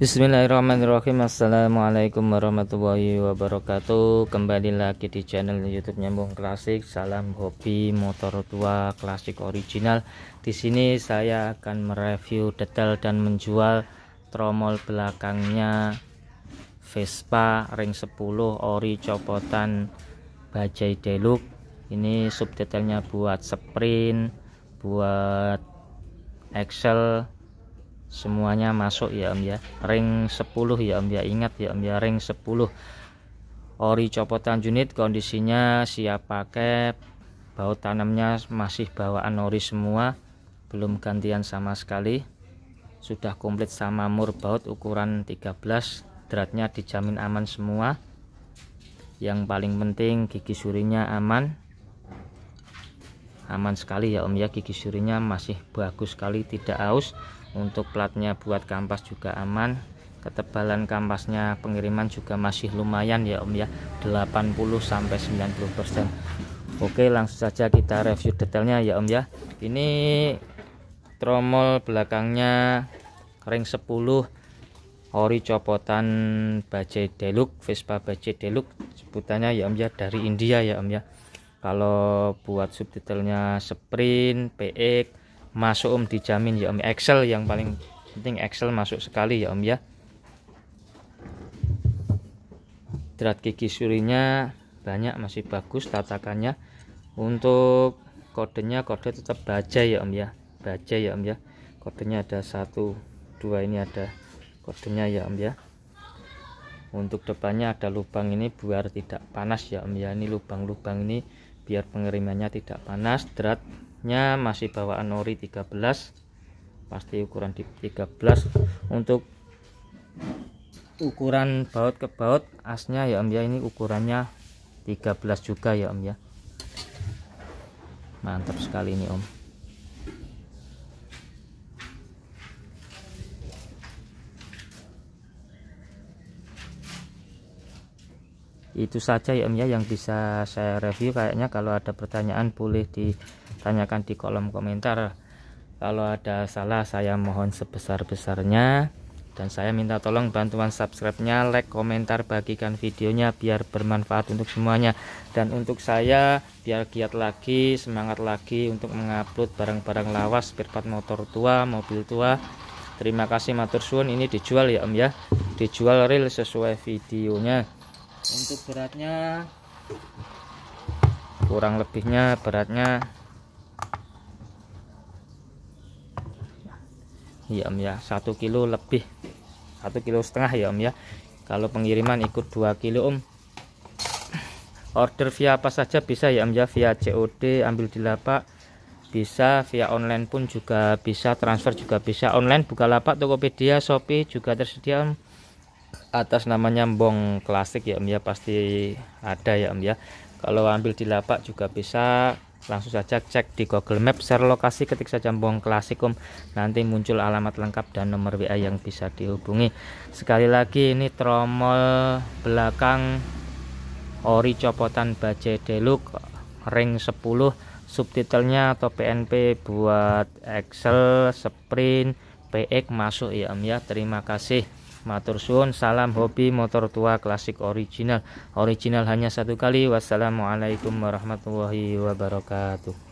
Bismillahirrahmanirrahim Assalamualaikum warahmatullahi wabarakatuh Kembali lagi di channel youtube Nyambung Klasik Salam hobi motor tua klasik original Di sini saya akan mereview detail dan menjual Tromol belakangnya Vespa ring 10 ori copotan Bajai Deluxe Ini subdetailnya buat sprint Buat Excel semuanya masuk ya Om ya ring 10 ya Om ya ingat ya Om ya ring 10 ori copotan unit kondisinya siap pakai baut tanamnya masih bawaan ori semua belum gantian sama sekali sudah komplit sama mur baut ukuran 13 dratnya dijamin aman semua yang paling penting gigi surinya aman aman sekali ya Om ya gigi surinya masih bagus sekali tidak aus untuk platnya buat kampas juga aman ketebalan kampasnya pengiriman juga masih lumayan ya Om ya 80 90% Oke langsung saja kita review detailnya ya Om ya ini tromol belakangnya kering 10 ori copotan bajai deluk Vespa bajai deluk sebutannya ya Om ya dari India ya Om ya kalau buat subtitlenya sprint PX masuk om dijamin ya om Excel yang paling penting Excel masuk sekali ya om ya drat gigi surinya banyak masih bagus tatakannya untuk kodenya kode tetap baja ya om ya baja ya om ya kodenya ada satu dua ini ada kodenya ya om ya untuk depannya ada lubang ini biar tidak panas ya om ya ini lubang-lubang ini biar pengirimannya tidak panas dratnya masih bawaan nori 13 pasti ukuran di 13 untuk ukuran baut ke baut asnya ya om ya ini ukurannya 13 juga ya om ya mantap sekali ini om itu saja ya Om ya yang bisa saya review kayaknya kalau ada pertanyaan boleh ditanyakan di kolom komentar kalau ada salah saya mohon sebesar-besarnya dan saya minta tolong bantuan subscribe-nya like komentar bagikan videonya biar bermanfaat untuk semuanya dan untuk saya biar giat lagi semangat lagi untuk mengupload barang-barang lawas spare motor tua mobil tua terima kasih matur Sun. ini dijual ya Om ya dijual real sesuai videonya untuk beratnya kurang lebihnya beratnya ya om ya satu kilo lebih satu kilo setengah ya om ya kalau pengiriman ikut 2 kilo om order via apa saja bisa ya om ya via COD ambil di lapak bisa via online pun juga bisa transfer juga bisa online buka lapak Tokopedia Shopee juga tersedia om atas namanya Bong klasik ya Om ya pasti ada ya Om ya kalau ambil di lapak juga bisa langsung saja cek di Google Map share lokasi ketik saja klasik Klasikum nanti muncul alamat lengkap dan nomor WA yang bisa dihubungi sekali lagi ini tromol belakang ori copotan bajai deluk ring 10 subtitlenya atau PNP buat Excel sprint PX masuk ya Om ya terima kasih Matur suun, salam hobi motor tua klasik original. Original hanya satu kali. Wassalamualaikum warahmatullahi wabarakatuh.